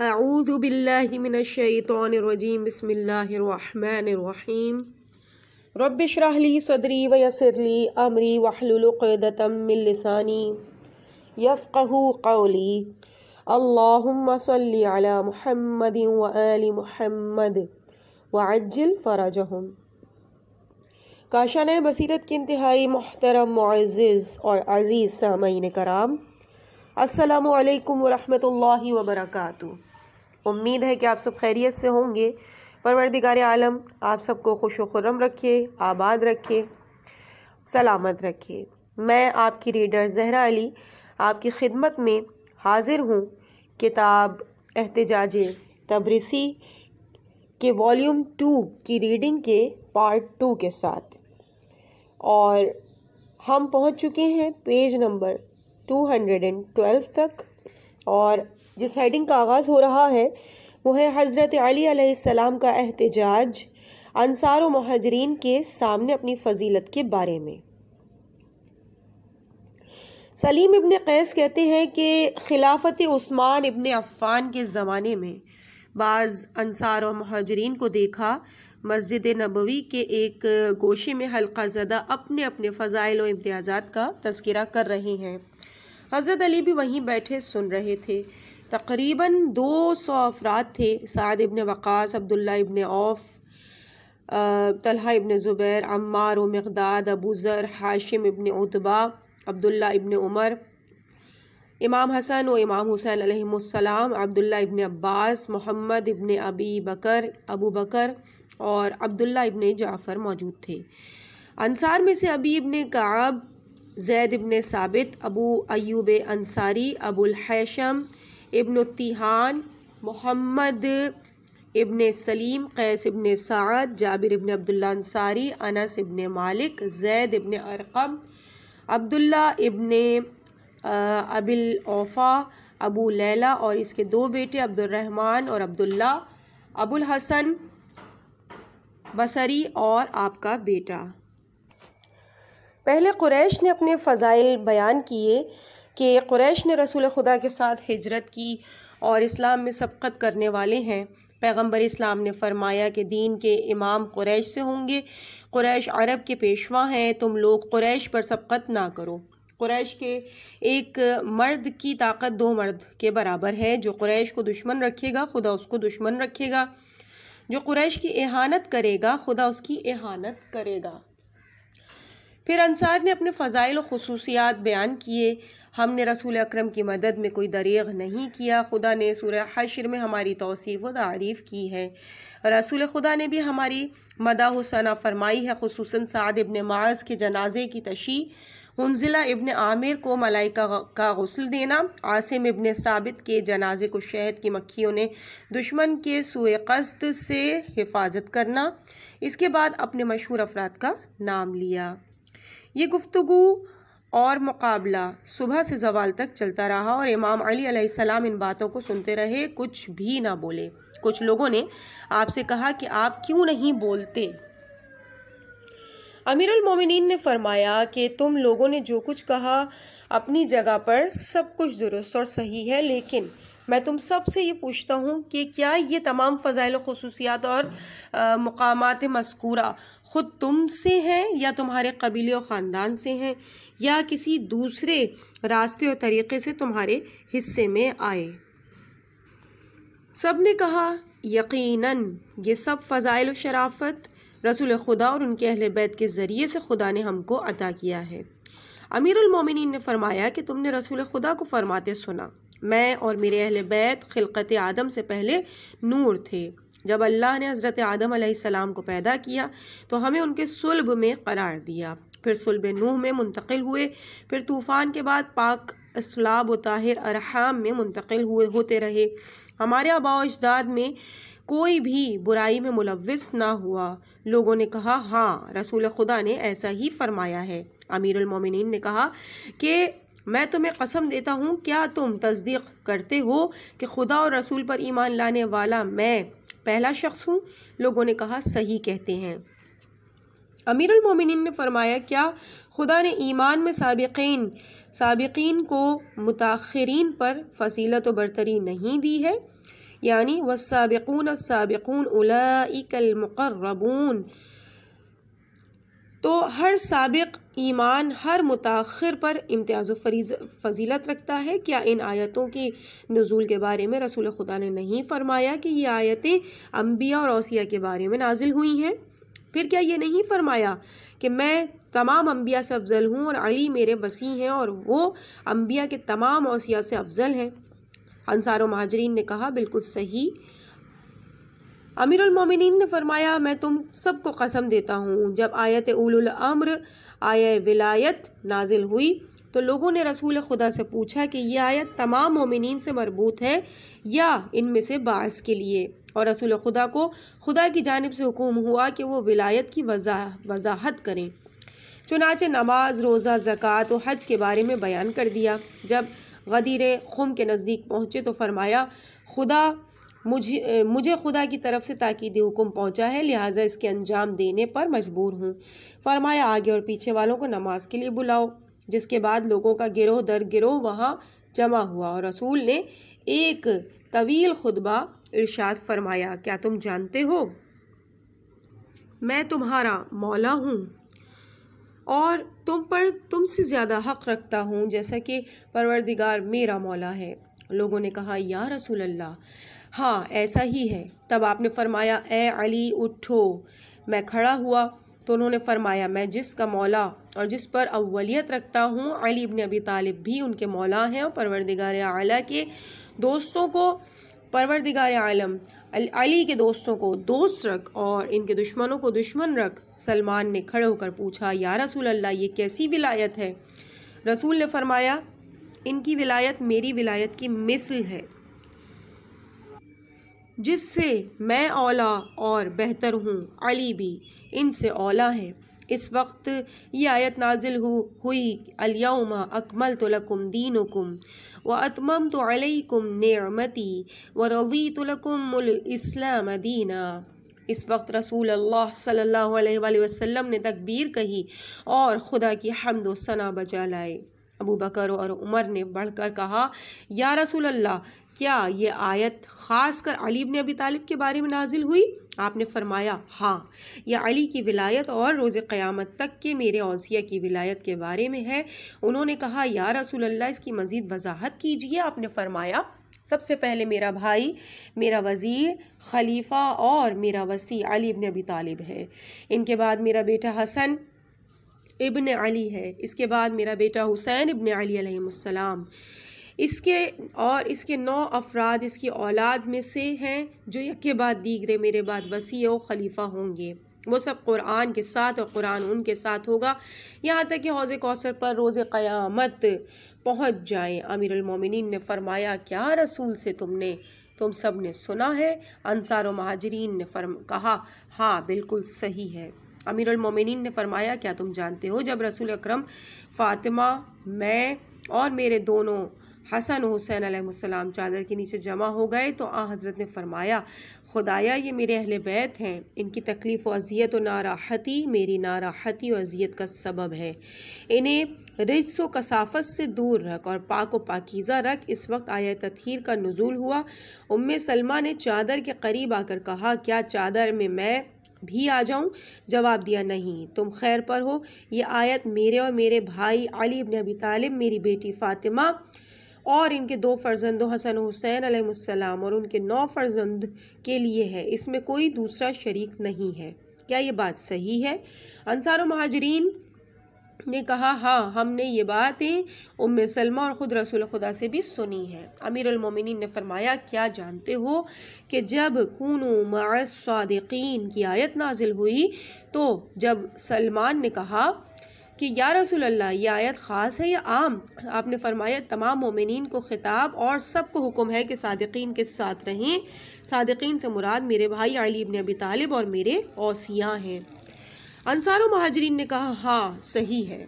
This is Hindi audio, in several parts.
अऊदबिल्लिमिनशैतरजीम बसमीम रबशरहली सदरी वयसरली अमरी वहलुलतमिलसानी यफ़ू कौली अल्लाम महमद वली महमद वज्जिल काशा ने बसीरत के इंतहाई मोहतरम मुआज़ और अज़ीज़ सामीन कराम असलकम वरहि वबरक उम्मीद है कि आप सब खैरियत से होंगे परवरदिगार आलम आप सबको खुश खुरम रखे आबाद रखे सलामत रखे मैं आपकी रीडर जहरा अली आपकी खिदमत में हाजिर हूँ किताब एहतजाज तबरीसी के वॉल्यूम टू की रीडिंग के पार्ट टू के साथ और हम पहुँच चुके हैं page number two hundred and twelve तक और जिस हेडिंग का आगाज़ हो रहा है वो है हज़रत अली सलाम का एहतजाज अनसार महाजरीन के सामने अपनी फजीलत के बारे में सलीम इबन कैस कहते हैं कि खिलाफत उस्मान इबन अफ़ान के ज़माने में बाज़ अनसार व महाजरीन को देखा मस्जिद नबवी के एक गोशे में हल्का ज़दा अपने अपने फ़जाइल व इम्तियाज़ात का तस्करा कर रहे हैं हज़रत अली भी वहीं बैठे सुन रहे थे तकरीबन 200 सौ अफराद थे साद इबन वक़ास अब्दुल्ला इबन औफ तलहा इबन ज़ुबैर अम्मार व मकदाद अबूज़र हाशिम इबन उतबा अब्दुल्ला इबन उमर इमाम हसन व इमाम हुसैन सलाम अब्दुल्ला इबन अब्बास मोहम्मद इबन अबी बकर अबू बकर और अब्दुल्ला इबन जाफ़र मौजूद थे अनसार में से अबी इबन काब जैद इबन सबित अबू अयूब अंसारी अबुलहैशम इबन तिहान मोहम्मद इबन सलीम कैस इबन साद जाबिर इबन अब्दुल्ल अंसारी अनस इबन मालिक जैद इबन अरकम अब्दुल्ला इबन अबिल ओफ़ा अबू लैला और इसके दो बेटे अब्दुलरहमान और अब्दुल्ला अबुल हसन बसरी और आपका बेटा पहले कुरैश ने अपने फ़ज़ाइल बयान किए कि कुरैश ने रसूल खुदा के साथ हिजरत की और इस्लाम में सबकत करने वाले हैं पैगंबर इस्लाम ने फरमाया कि दीन के इमाम कुरैश से होंगे कुरैश अरब के पेशवा हैं तुम लोग कुरैश पर सबकत ना करो कुरैश के एक मर्द की ताकत दो मर्द के बराबर है जो कुरैश को दुश्मन रखेगा खुदा उसको दुश्मन रखेगा जो कुरैश की एहानत करेगा खुदा उसकी एहानत करेगा फिर अंसार ने अपने फ़ज़ाइल खसूसियात बयान किए हमने रसूल अक्रम की मदद में कोई दरीग नहीं किया खुदा ने सूर्य हशर में हमारी तोसीफ़ व तारीफ़ की है रसूल खुदा ने भी हमारी मदा हुसना फरमाई है खसूस साद इबन माज के जनाजे की तशी हंजिला इबन आमिर को मलाइका का गसल देना आसिम इबन साबित के जनाजे को शहद की मक्खियों ने दुश्मन के सुए कस्त से हिफाजत करना इसके बाद अपने मशहूर अफराद का नाम लिया ये गुफ्तु और मुकाबला सुबह से जवाल तक चलता रहा और इमाम अली अलैहिस्सलाम इन बातों को सुनते रहे कुछ भी ना बोले कुछ लोगों ने आपसे कहा कि आप क्यों नहीं बोलते अमीरुल मोमिनीन ने फरमाया कि तुम लोगों ने जो कुछ कहा अपनी जगह पर सब कुछ दुरुस्त और सही है लेकिन मैं तुम सब से ये पूछता हूँ कि क्या ये तमाम फ़ज़ाइल खसूसियात और मकाम मस्कूरा ख़ुद तुम से हैं या तुम्हारे कबीले और ख़ानदान से हैं या किसी दूसरे रास्ते और तरीक़े से तुम्हारे हिस्से में आए सब ने कहा यकीनन ये सब फ़ज़ाइल शराफत रसूल खुदा और उनके अहल बैत के ज़रिए से खुदा ने हमको अदा किया है अमीरुलमोमिन ने फरमाया कि तुमने रसूल खुदा को फरमाते सुना मैं और मेरे अहल बैत खिलकत आदम से पहले नूर थे जब अल्लाह ने हज़रत आदम सलाम को पैदा किया तो हमें उनके सुलभ में करार दिया फिर सुलब नूह में मुंतकिल हुए फिर तूफ़ान के बाद पाक असलाब व ताहिर अरहाम में मुंतकिल हुए होते रहे हमारे आबाव अजदाद में कोई भी बुराई में मुलविस ना हुआ लोगों ने कहा हाँ रसूल खुदा ने ऐसा ही फरमाया है अमीरमिन ने कहा कि मैं तुम्हें कसम देता हूँ क्या तुम तस्दीक करते हो कि खुदा और रसूल पर ईमान लाने वाला मैं पहला शख्स हूँ लोगों ने कहा सही कहते हैं अमीरमिन ने फरमाया क्या खुदा ने ईमान में सबक़िन सबक़ीन को मुताखरीन पर फसीलत बरतरी नहीं दी है यानी वसाबिकून सबक़ून उलाइकलमक़रबून तो हर सबक ईमान हर मुताखिर पर इम्तियाज़ फरीज फजीलत रखता है क्या इन आयतों की नज़ूल के बारे में रसूल खुदा ने नहीं फरमाया कि ये आयतें अम्बिया और ओसिया के बारे में नाजिल हुई हैं फिर क्या ये नहीं फरमाया कि मैं तमाम अम्बिया से अफजल हूँ और अली मेरे वसी हैं और वो अम्बिया के तमाम ओसिया से अफजल हैं अनसार महाजरीन ने कहा बिल्कुल सही अमीरुल ने फरमाया मैं तुम सबको कसम देता हूँ जब आयत उलुल अम्र आय विलायत नाजिल हुई तो लोगों ने रसूल खुदा से पूछा कि यह आयत तमाम मोमिन से मरबूत है या इनमें से बास के लिए और रसूल खुदा को खुदा की जानब से हुक्म हुआ कि वो विलायत की वजा वजाहत करें चुनाच नमाज रोज़ा ज़क़़त और हज के बारे में बयान कर दिया जब गदीर खुम के नज़दीक पहुँचे तो फरमाया खुदा मुझे मुझे खुदा की तरफ से ताकीद हुक्म पहुंचा है लिहाजा इसके अंजाम देने पर मजबूर हूँ फरमाया आगे और पीछे वालों को नमाज के लिए बुलाओ जिसके बाद लोगों का गिरोह दर गिरोह वहाँ जमा हुआ और रसूल ने एक तवील खुतबा इर्शाद फरमाया क्या तुम जानते हो मैं तुम्हारा मौला हूँ और तुम पर तुमसे ज़्यादा हक़ रखता हूँ जैसा कि परवरदिगार मेरा मौला है लोगों ने कहा या रसूल अल्लाह हाँ ऐसा ही है तब आपने फरमाया ए अली उठो मैं खड़ा हुआ तो उन्होंने फरमाया मैं जिसका मौला और जिस पर अवलियत रखता हूँ अली इबन अबी तालिब भी उनके मौला हैं और परवरदिगार आला के दोस्तों को परवरदिगार आलम अली के दोस्तों को दोस्त रख और इनके दुश्मनों को दुश्मन रख सलमान ने खड़े होकर पूछा या रसूल अल्लाह ये कैसी विलायत है रसूल ने फरमाया इनकी विलायत मेरी विलायत की मिसल है जिससे मैं ओला और बेहतर हूँ अली भी इनसे ओला है इस वक्त ये आयत नाजिल हु हुई अलयमा अकमल तो लकुम दीन कुम व अतमम तो अलकुम नमती व रवी तो दीना इस वक्त रसूल अल्लाह सल्लल्लाहु अलैहि वसल्लम ने तकबीर कही और ख़ुदा की हमदोसना बजा लाए अबू बकर और उमर ने बढ़कर कहा या रसूल अल्लाह क्या ये आयत ख़ास कर अली ने अबी तालिब के बारे में नाजिल हुई आपने फरमाया हाँ यह अली की विलायत और रोज़ क़यामत तक के मेरे औसिया की विलायत के बारे में है उन्होंने कहा या रसूल अल्लाह इसकी मज़ीद वजाहत कीजिए आपने फरमाया सबसे पहले मेरा भाई मेरा वज़ीर खलीफ़ा और मेरा वसी अली इबन अबी तालिब है इनके बाद मेरा बेटा हसन इब्न अली है इसके बाद मेरा बेटा हुसैन इब्न अलीसम इसके और इसके नौ अफराद इसकी औलाद में से हैं जो यके बाद दीगरे मेरे बाद वसी और खलीफा होंगे वो सब कुरान के साथ और कुरान उनके साथ होगा यहाँ तक कि हौज़ कौसर पर रोज़ क़यामत पहुँच जाएँ अमीरमिन ने फरमाया क्या रसूल से तुमने तुम सब ने सुना है अनसार महाजरीन ने फरम कहा हाँ बिल्कुल सही है अमीर मोमिन ने फरमाया क्या तुम जानते हो जब रसूल अक्रम फ़ातिमा मैं और मेरे दोनों हसन हुसैन आसमाम चादर के नीचे जमा हो गए तो आ हज़रत ने फरमाया खुदाया ये मेरे अहल बैत हैं इनकी तकलीफ़ व अजियत व नाराहती मेरी नाराहती और अजियत का सबब है इन्हें रिज व कसाफत से दूर रख और पाक व पाकिज़ा रख इस वक्त आया तथहर का नज़ुल हुआ उम सलमा ने चादर के करीब आकर कहा क्या चादर में मैं भी आ जाऊं जवाब दिया नहीं तुम खैर पर हो यह आयत मेरे और मेरे भाई अली अबन अबी तालिब मेरी बेटी फ़ातिमा और इनके दो फर्जंदों हसन हुसैन अलैहिस्सलाम और उनके नौ फर्जंद के लिए है इसमें कोई दूसरा शरीक नहीं है क्या ये बात सही है अनसार महाजरीन ने कहा हाँ हमने ये बातें उम सलमा और ख़ुद रसूल खुदा से भी सुनी हैं अमीर अमिन ने फरमाया क्या जानते हो कि जब कून मासदीन की आयत नाजिल हुई तो जब सलमान ने कहा कि या रसूल अल्लाह ये आयत ख़ास है या आम आपने फरमाया तमाम मोमिन को ख़िताब और सबको हुक्म है कि सदकिन के साथ रहें सदकिन से मुराद मेरे भाई अली अबिन अबी तालिब और मेरे ओसियाँ हैं अंसारो महाजरीन ने कहा हाँ सही है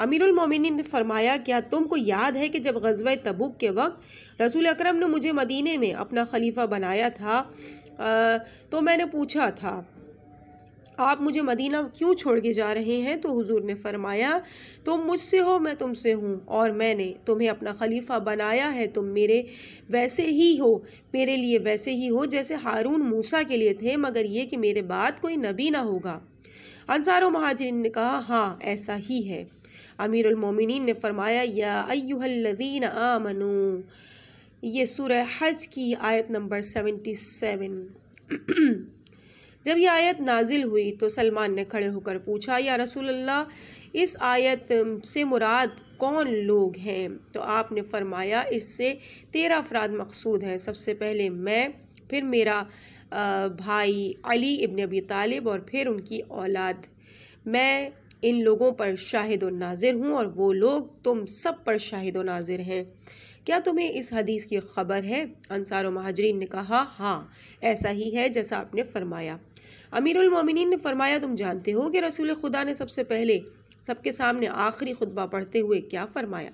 अमीरुल मोमिनीन ने फरमाया क्या तुमको याद है कि जब गजब तबुक के वक्त रसूल अकरम ने मुझे मदीने में अपना खलीफा बनाया था आ, तो मैंने पूछा था आप मुझे मदीना क्यों छोड़ के जा रहे हैं तो हुजूर ने फरमाया तुम मुझसे हो मैं तुमसे हूँ और मैंने तुम्हें अपना खलीफा बनाया है तुम मेरे वैसे ही हो मेरे लिए वैसे ही हो जैसे हारून मूसा के लिए थे मगर ये कि मेरे बाद कोई नबी ना होगा अंसार महाजरीन ने कहा हाँ ऐसा ही है अमीर उलमोमिन ने फरमाया या अयुहल्लजीन आमनू ये सूर्य हज की आयत नंबर सेवेंटी सेवन जब यह आयत नाजिल हुई तो सलमान ने खड़े होकर पूछा या रसूल्ला इस आयत से मुराद कौन लोग हैं तो आपने फरमाया इससे तेरह अफराद मकसूद हैं सबसे पहले मैं फिर मेरा भाई अली इब्न अबी तालिब और फिर उनकी औलाद मैं इन लोगों पर शाहिद नाजिर हूँ और वो लोग तुम सब पर शाहिद नाजिर हैं क्या तुम्हें इस हदीस की खबर है अंसार महाजरीन ने कहा हाँ ऐसा ही है जैसा आपने फरमाया अमीरमिन ने फरमाया तुम जानते हो कि रसूल खुदा ने सबसे पहले सबके सामने आखिरी खुतबा पढ़ते हुए क्या फरमाया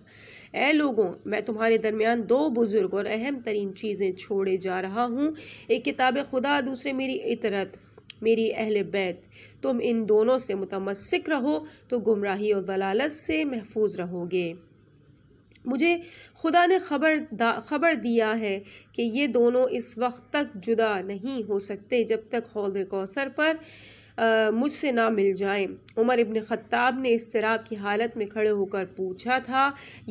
ए लोगों मैं तुम्हारे दरमियान दो बुज़ुर्ग और अहम तरीन चीज़ें छोड़े जा रहा हूँ एक किताब खुदा दूसरे मेरी इतरत मेरी अहल बैत तुम इन दोनों से मुतमसिक रहो तो गुमराही और दलालत से महफूज रहोगे मुझे खुदा ने खबर खबर दिया है कि ये दोनों इस वक्त तक जुदा नहीं हो सकते जब तक हौद कौसर पर मुझसे ना मिल जाएं उमर इबन ख़त्ताब ने इसतराब की हालत में खड़े होकर पूछा था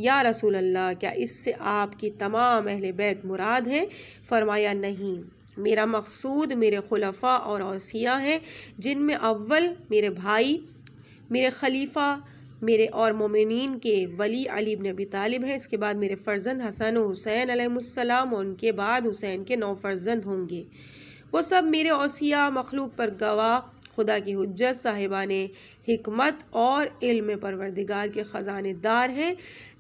या रसूल अल्लाह क्या इससे आपकी तमाम अहल बैत मुराद हैं फरमाया नहीं मेरा मकसूद मेरे खुलफा और अवसिया हैं जिनमें अव्वल मेरे भाई मेरे खलीफा मेरे और मोमिन के वली अली इबन अबी तालिब हैं इसके बाद मेरे फ़र्जंद हसन हुसैन अलैहिस्सलाम और उनके बाद हुसैन के नौ फ़र्जंद होंगे वो सब मेरे अवसिया मखलूक पर गवाह खुदा की हजत साहिबा ने हमत और इल्म परवरदिगार के ख़जानेदार हैं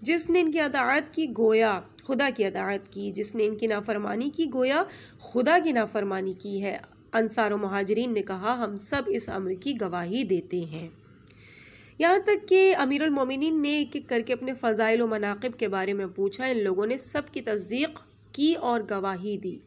जिसने इनकी अदायत की गोया खुदा की अदायत की जिसने इनकी नाफरमानी की गोया खुदा की नाफरमानी की है अनसार महाजरीन ने कहा हम सब इस अमर की गवाही देते हैं यहाँ तक कि अमीरमिन ने एक एक करके अपने फ़ज़ाइल व मनाकब के बारे में पूछा इन लोगों ने सब की तस्दीक की और गवाही दी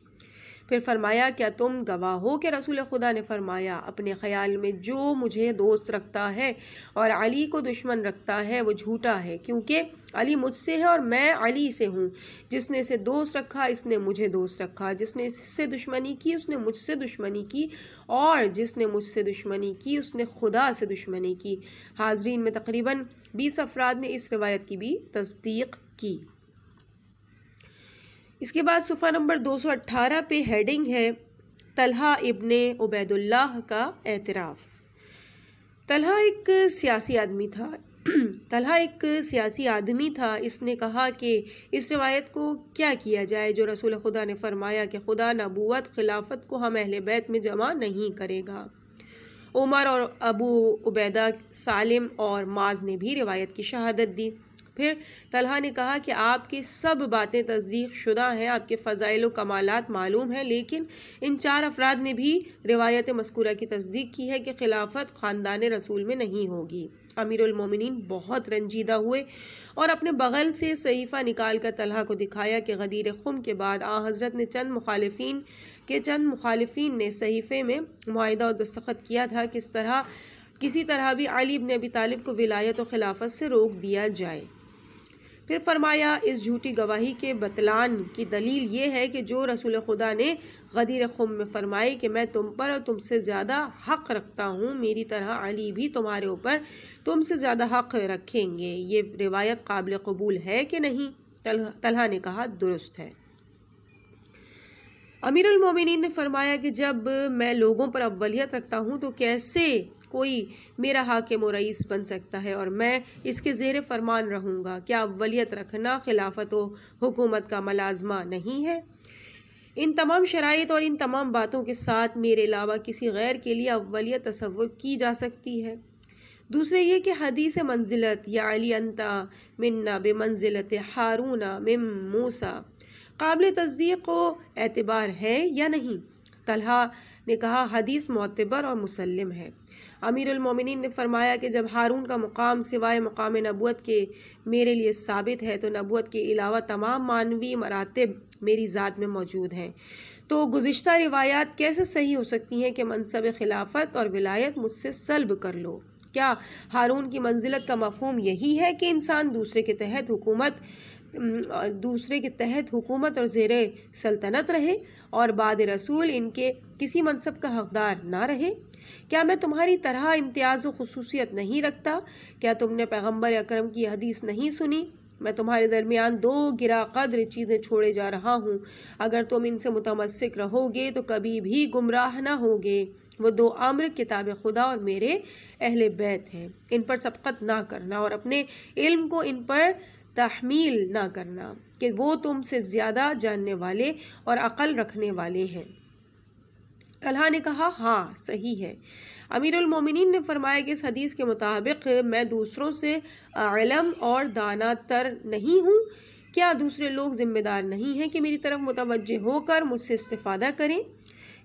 फिर फरमाया क्या तुम गवाह हो के रसूल खुदा ने फरमाया अपने ख्याल में जो मुझे दोस्त रखता है और अली को दुश्मन रखता है वो झूठा है क्योंकि अली मुझसे है और मैं अली से हूँ जिसने इसे दोस्त रखा इसने मुझे दोस्त रखा जिसने इससे दुश्मनी की उसने मुझसे दुश्मनी की और जिसने मुझसे दुश्मनी की उसने खुदा से दुश्मनी की हाजरीन में तकरीबन बीस अफराद ने इस रिवायत की भी तस्दीक की इसके बाद सुफ़ा नंबर 218 पे हेडिंग है तलहा इब्ने उबैदुल्लाह का एतराफ़ तलहा एक सियासी आदमी था तलहा एक सियासी आदमी था इसने कहा कि इस रिवायत को क्या किया जाए जो रसूल खुदा ने फरमाया कि खुदा नबूत खिलाफत को हम अहल बैत में जमा नहीं करेगा उमर और अबू उबैदा सालिम और माज ने भी रिवायत की शहादत दी फिर तलहा ने कहा कि आपकी सब बातें तस्दीक शुदा हैं आपके फ़ज़ाइल कमालत मालूम हैं लेकिन इन चार अफराद ने भी रिवायत मस्कूर की तस्दीक की है कि खिलाफत ख़ानदान रसूल में नहीं होगी अमीरमिन बहुत रंजीदा हुए और अपने बगल से सहीफ़ा निकाल कर तलहा को दिखाया कि गदीर खुम के बाद आ हज़रत ने चंद मुखालफी के चंद मुखालफी ने सहीफ़े में माहदा और दस्तखत किया था किस तरह किसी तरह भी अलीब ने अभी तालिब को विलायत और खिलाफत से रोक दिया जाए फिर फरमाया इस झूठी गवाही के बतलान की दलील ये है कि जो रसूल खुदा ने गदीर खुम में फरमाई कि मैं तुम पर और तुमसे ज़्यादा हक़ रखता हूँ मेरी तरह अली भी तुम्हारे ऊपर तुमसे ज़्यादा हक़ रखेंगे ये रिवायत काबिल कबूल है कि नहीं तलह ने कहा दुरुस्त है अमीरुल अमीरमिन ने फरमाया कि जब मैं लोगों पर अव्वलियत रखता हूँ तो कैसे कोई मेरा हाकिम और रईस बन सकता है और मैं इसके जेर फरमान रहूँगा क्या वलियत रखना खिलाफत व हुकूमत का मलाजमा नहीं है इन तमाम शराइ और इन तमाम बातों के साथ मेरे अलावा किसी गैर के लिए अवलियत तस्वुर की जा सकती है दूसरे ये कि हदीस मंजिलत या अली अंता मन्ना बे मंजिलत हारूना मिम मूसा काबिल तस्दीक एतबार है या नहीं तलहा ने कहा हदीस मोतबर और मुसलम है अमीर उलमोमिन ने फरमाया कि जब हारून का मुकाम सिवाय मकाम नबूत के मेरे लिए साबित है तो नबूत के अलावा तमाम मानवी मरातब मेरी ज़ात में मौजूद हैं तो गुज्त रिवायात कैसे सही हो सकती हैं कि मनसब खिलाफत और विलायत मुझसे सलब कर लो क्या हारून की मंजिलत का मफहम यही है कि इंसान दूसरे के तहत हुकूमत दूसरे के तहत हुकूमत और जेर सल्तनत रहे और बाद रसूल इनके किसी मनसब का हकदार ना रहे क्या मैं तुम्हारी तरह इम्तियाज़ व खसूसियत नहीं रखता क्या तुमने पैगम्बर अक्रम की हदीस नहीं सुनी मैं तुम्हारे दरमियान दो गिरा कद्र चीज़ें छोड़े जा रहा हूँ अगर तुम इनसे मुतमसिक रहोगे तो कभी भी गुमराह ना होगे वो दो आम्र किताब खुदा और मेरे अहल बैत हैं इन पर सबकत ना करना और अपने इल्म को इन पर तहमील ना करना कि वो तुमसे ज़्यादा जानने वाले और अकल रखने वाले हैं तलहा ने कहा हाँ सही है अमीरमिन ने फरमाया कि इस हदीस के मुताबिक मैं दूसरों से आलम और दाना तर नहीं हूँ क्या दूसरे लोग ज़िम्मेदार नहीं हैं कि मेरी तरफ मुतवजह होकर मुझसे इस्तादा करें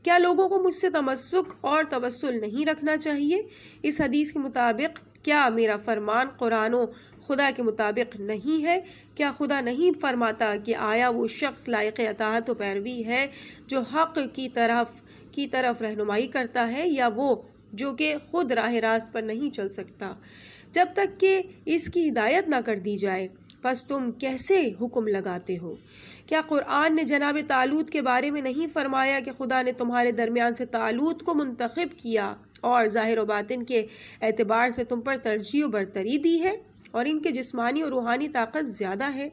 क्या लोगों को मुझसे तमस्क और तवसल नहीं रखना चाहिए इस हदीस के मुताबिक क्या मेरा फरमान कुरान खुदा के मुताबिक नहीं है क्या खुदा नहीं फरमाता कि आया वो शख्स लायक अतात व पैरवी है जो हक़ की तरफ की तरफ रहनुमाई करता है या वो जो कि खुद राह रास्त पर नहीं चल सकता जब तक कि इसकी हिदायत ना कर दी जाए बस तुम कैसे हुक्म लगाते हो क्या कुरान ने जनाब तालूत के बारे में नहीं फरमाया कि खुदा ने तुम्हारे दरमियान से तालूत को मुंतखब किया और ज़ाहिर वातिन बातिन के अतबार से तुम पर तरजीह बरतरी दी है और इनके जिसमानी और रूहानी ताकत ज़्यादा है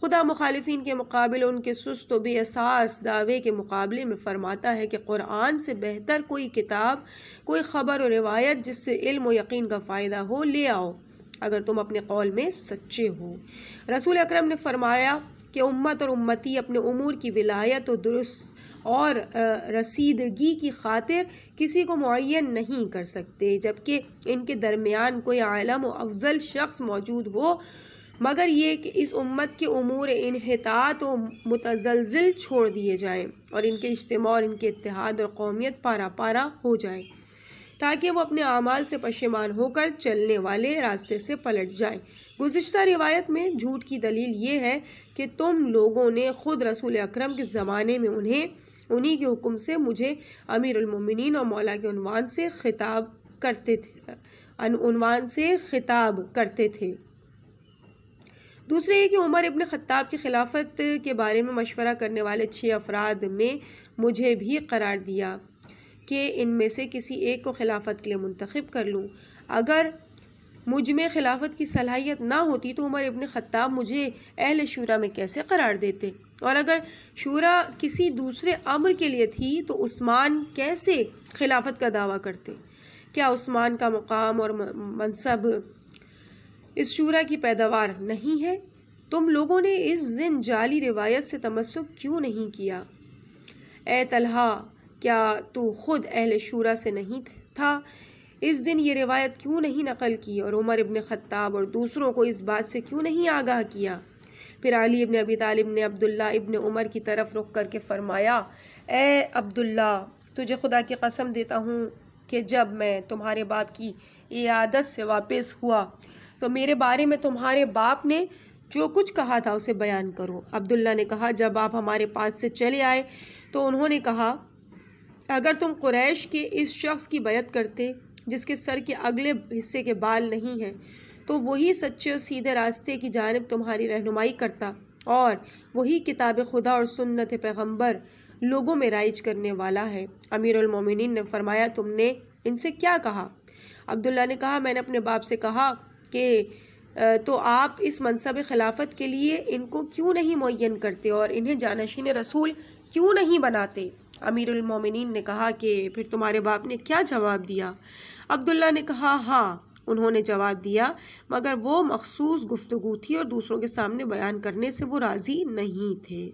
खुदा मुखालफी के मुकाबले उनके सुस्त व बेसास दावे के मुकाबले में फरमाता है कि कुरान से बेहतर कोई किताब कोई ख़बर और रिवायत जिससे इल्म व यकीन का फ़ायदा हो ले आओ अगर तुम अपने कौल में सच्चे हो रसूल अक्रम ने फरमाया कि उम्मत और उम्मती अपने उमूर की विलायत और दुरुस्त और रसीदगी की खातिर किसी को मुन नहीं कर सकते जबकि इनके दरमियान कोई आलम व अफजल शख्स मौजूद हो मगर ये कि इस उम्मत के अमूर इनहतात व मुतजलजिल छोड़ दिए जाएँ और इनके इज्तम और इनके इतिहाद और कौमियत पारा पारा हो जाए ताकि वो अपने अमाल से पशेमान होकर चलने वाले रास्ते से पलट जाएं। गुज्तर रिवायत में झूठ की दलील ये है कि तुम लोगों ने ख़ुद रसूल अकरम के ज़माने में उन्हें उन्हीं के हुक्म से मुझे अमीर अमीरमिन और मौला के उनवान से खिताब करते थे उनवान से खिताब करते थे दूसरे ये कि उमर इबन ख़त्ताब की खिलाफत के बारे में मशवरा करने वाले छः अफराद में मुझे भी करार दिया कि इनमें से किसी एक को खिलाफत के लिए मुंतखब कर लूँ अगर मुझ में खिलाफत की सलाहियत ना होती तो उमर इबन ख़त्ताब मुझे अहल शूरा में कैसे करार देते और अगर शूरा किसी दूसरे अमर के लिए थी तो उस्मान कैसे खिलाफत का दावा करते क्या उस्मान का मकाम और मनसब इस शूरा की पैदावार नहीं है तुम लोगों ने इस जिन जाली रिवायत से तमस्क क्यों नहीं किया ए तलहा क्या तू खुद अहल शूरा से नहीं था इस दिन ये रिवायत क्यों नहीं नकल की और उमर इबन ख़त्ताब और दूसरों को इस बात से क्यों नहीं आगाह किया फिर अली इब्ने अबी तालिब ने अब्दुल्ला इब्ने उमर की तरफ रुख करके फ़रमाया ए अब्दुल्ला तुझे खुदा की कसम देता हूँ कि जब मैं तुम्हारे बाप की इयादत से वापस हुआ तो मेरे बारे में तुम्हारे बाप ने जो कुछ कहा था उसे बयान करो अब्दुल्ला ने कहा जब आप हमारे पास से चले आए तो उन्होंने कहा अगर तुम कुरैश के इस शख्स की बैत करते जिसके सर के अगले हिस्से के बाल नहीं हैं तो वही सच्चे और सीधे रास्ते की जानब तुम्हारी रहनुमाई करता और वही किताब खुदा और सुन्नत पैगम्बर लोगों में राइज करने वाला है अमीर ने फरमाया तुमने इनसे क्या कहा अब्दुल्ला ने कहा मैंने अपने बाप से कहा कि तो आप इस मनसब खिलाफत के लिए इनको क्यों नहीं मुन करते और इन्हें जानशीन रसूल क्यों नहीं बनाते अमीरमिन ने कहा कि फिर तुम्हारे बाप ने क्या जवाब दिया अब्दुल्ला ने कहा हाँ उन्होंने जवाब दिया मगर वो मखसूस गुफ्तगु थी और दूसरों के सामने बयान करने से वो राज़ी नहीं थे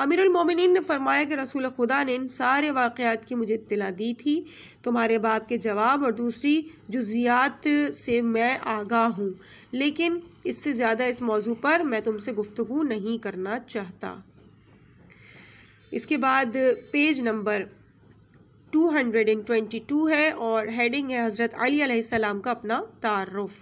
अमीरमिन ने फरमाया कि रसूल खुदा ने इन सारे वाक़ात की मुझे इतला दी थी तुम्हारे बाप के जवाब और दूसरी जज्वियात से मैं आगाह हूँ लेकिन इससे ज़्यादा इस मौजू पर मैं तुमसे गुफ्तु नहीं करना चाहता इसके बाद पेज नंबर 222 है और हेडिंग है हज़रत अली सलाम का अपना तारफ़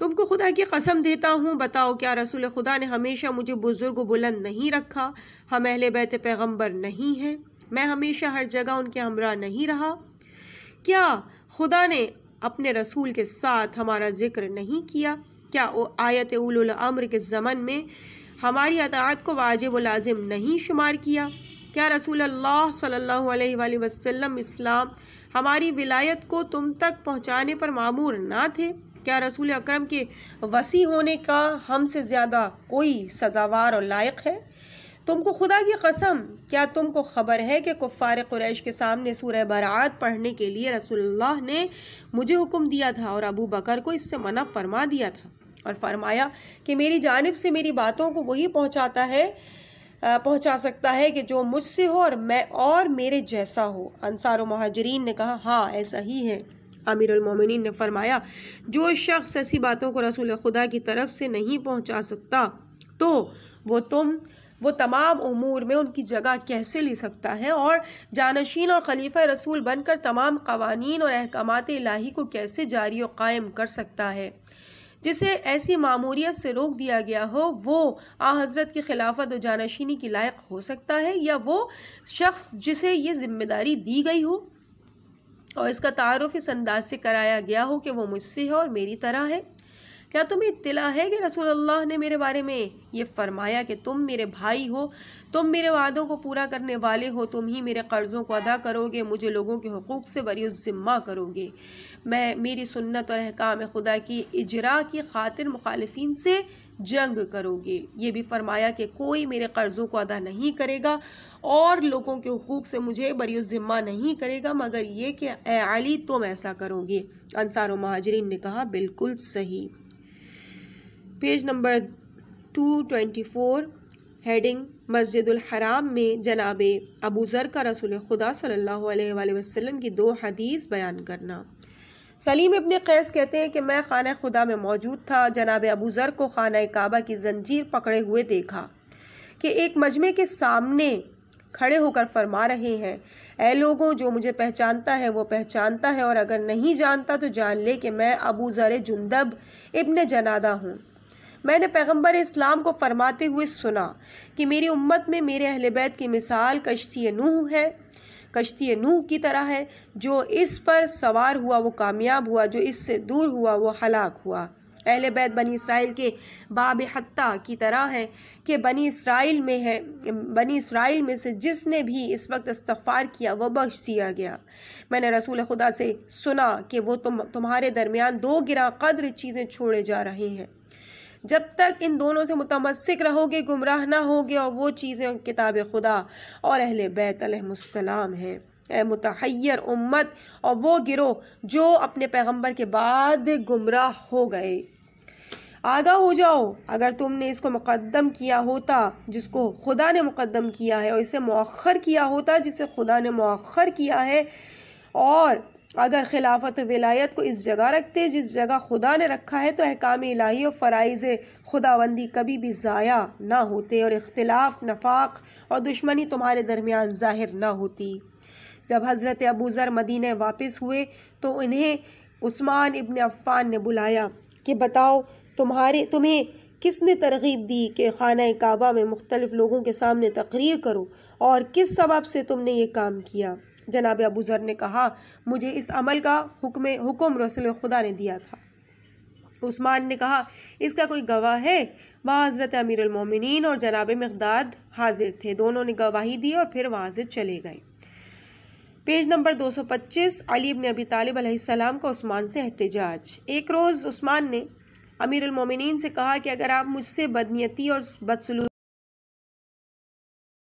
तुमको खुदा की कसम देता हूँ बताओ क्या रसूल खुदा ने हमेशा मुझे बुज़ुर्ग बुलंद नहीं रखा हम अहले बैत पैगम्बर नहीं हैं मैं हमेशा हर जगह उनके हमरा नहीं रहा क्या खुदा ने अपने रसूल के साथ हमारा जिक्र नहीं किया क्या वो आयत उलम्र के ज़मन में हमारी अतात को वाजिब लाजिम नहीं शुमार किया क्या रसूल अल्लाह सल्लल्लाहु अलैहि वसल्लम इस्लाम हमारी विलायत को तुम तक पहुंचाने पर मामूर ना थे क्या रसूल अकरम के वसी होने का हमसे ज़्यादा कोई सजावार और लायक है तुमको खुदा की कसम क्या तुमको ख़बर है कि कुफ़ार कुरैश के सामने सूरह बरात पढ़ने के लिए रसूलुल्लाह ने मुझे हुक्म दिया था और अबू बकर को इससे मना फरमा दिया था और फरमाया कि मेरी जानब से मेरी बातों को वही पहुंचाता है पहुंचा सकता है कि जो मुझसे हो और मैं और मेरे जैसा हो अंसार महाजरीन ने कहा हाँ ऐसा ही है अमीर अमीरमिन ने फरमाया जो शख्स ऐसी बातों को रसूल खुदा की तरफ से नहीं पहुंचा सकता तो वो तुम वो तमाम उमूर में उनकी जगह कैसे ले सकता है और जानशीन और खलीफा रसूल बनकर तमाम कवानीन और अहकाम इलाही को कैसे जारी और कायम कर सकता है जिसे ऐसी मामूरियत से रोक दिया गया हो वो आ हज़रत की खिलाफत व जानशीनी की लायक हो सकता है या वो शख्स जिसे ये ज़िम्मेदारी दी गई हो और इसका तारफ़ इस अंदाज से कराया गया हो कि वो मुझसे है और मेरी तरह है क्या तुम्हें इतला है कि रसूल अल्लाह ने मेरे बारे में ये फरमाया कि तुम मेरे भाई हो तुम मेरे वादों को पूरा करने वाले हो तुम ही मेरे कर्ज़ों को अदा करोगे मुझे लोगों के हकूक़ से बरी ज़िम्मा करोगे मैं मेरी सुन्नत और अहकाम खुदा की इजरा की खातिर मुखालफी से जंग करोगे ये भी फरमाया कि कोई मेरे कर्ज़ों को अदा नहीं करेगा और लोगों के हकूक़ से मुझे बरी ज़िम्मा नहीं करेगा मगर ये कि अली तुम ऐसा करोगे अनसार महाजरीन ने कहा बिल्कुल सही page number two twenty four heading मस्जिदुल हराम में जनाब अबू ज़र का रसूल खुदा सल्लल्लाहु अलैहि वसल्लम की दो हदीस बयान करना सलीम इबन कैस कहते हैं कि मैं खाना खुदा में मौजूद था जनाब अबू ज़र को खाना काबा की जंजीर पकड़े हुए देखा कि एक मजमे के सामने खड़े होकर फरमा रहे हैं ए लोगों जो मुझे पहचानता है वो पहचानता है और अगर नहीं जानता तो जान ले कि मैं अबू ज़र जुंदब इब्न जनादा हूँ मैंने पैगंबर इस्लाम को फरमाते हुए सुना कि मेरी उम्मत में मेरे अहल बैत की मिसाल कश्ती नूह है कश्ती नूह की तरह है जो इस पर सवार हुआ वो कामयाब हुआ जो इससे दूर हुआ वो हलाक हुआ अहल बैत बनी इसराइल के बाब हत्ता की तरह है कि बनी इसराइल में है बनी इसराइल में से जिसने भी इस वक्त इस्तफ़ार किया वह बख्श दिया गया मैंने रसूल खुदा से सुना कि वो तुम तुम्हारे दरमियान दो गिरा कद्र चीज़ें छोड़े जा रहे हैं जब तक इन दोनों से मुतमसिक रहोगे गुमराह ना होगे और वो चीज़ें किताब खुदा और अहल बैतलम हैं मतहैर उम्मत और वो गिरो जो अपने पैगंबर के बाद गुमराह हो गए आगा हो जाओ अगर तुमने इसको मुकदम किया होता जिसको खुदा ने मुकदम किया है और इसे मौखर किया होता जिसे खुदा ने मौखर किया है और अगर खिलाफत विलायत को इस जगह रखते जिस जगह खुदा ने रखा है तो अहकाम इलाही और फ़राइज़ खुदाबंदी कभी भी ज़ाया ना होते और इख्तलाफ नफाक और दुश्मनी तुम्हारे दरमियान ज़ाहिर ना होती जब हज़रत अबूज़र मदीने वापस हुए तो उन्हें उस्मान इबन अफ़ान ने बुलाया कि बताओ तुम्हारे तुम्हें किसने तरगीब दी कि खाना काबा में मुख्तलिफ़ लोगों के सामने तकरीर करो और किस सबब से तुमने ये काम किया जनाब अबू जर ने कहा मुझे इस अमल का हुक्म हुक्म रसूल खुदा ने दिया था उस्मान ने कहा इसका कोई गवाह है वहाँ हज़रत अमीरमिन और जनाब मकदाद हाजिर थे दोनों ने गवाही दी और फिर वहाँ से चले गए पेज नंबर 225 अली ने अबी तालब आसमाम का उस्मान से एहतजाज एक रोज़ उस्मान ने अमीरमिन से कहा कि अगर आप मुझसे बदनीति और बदसलू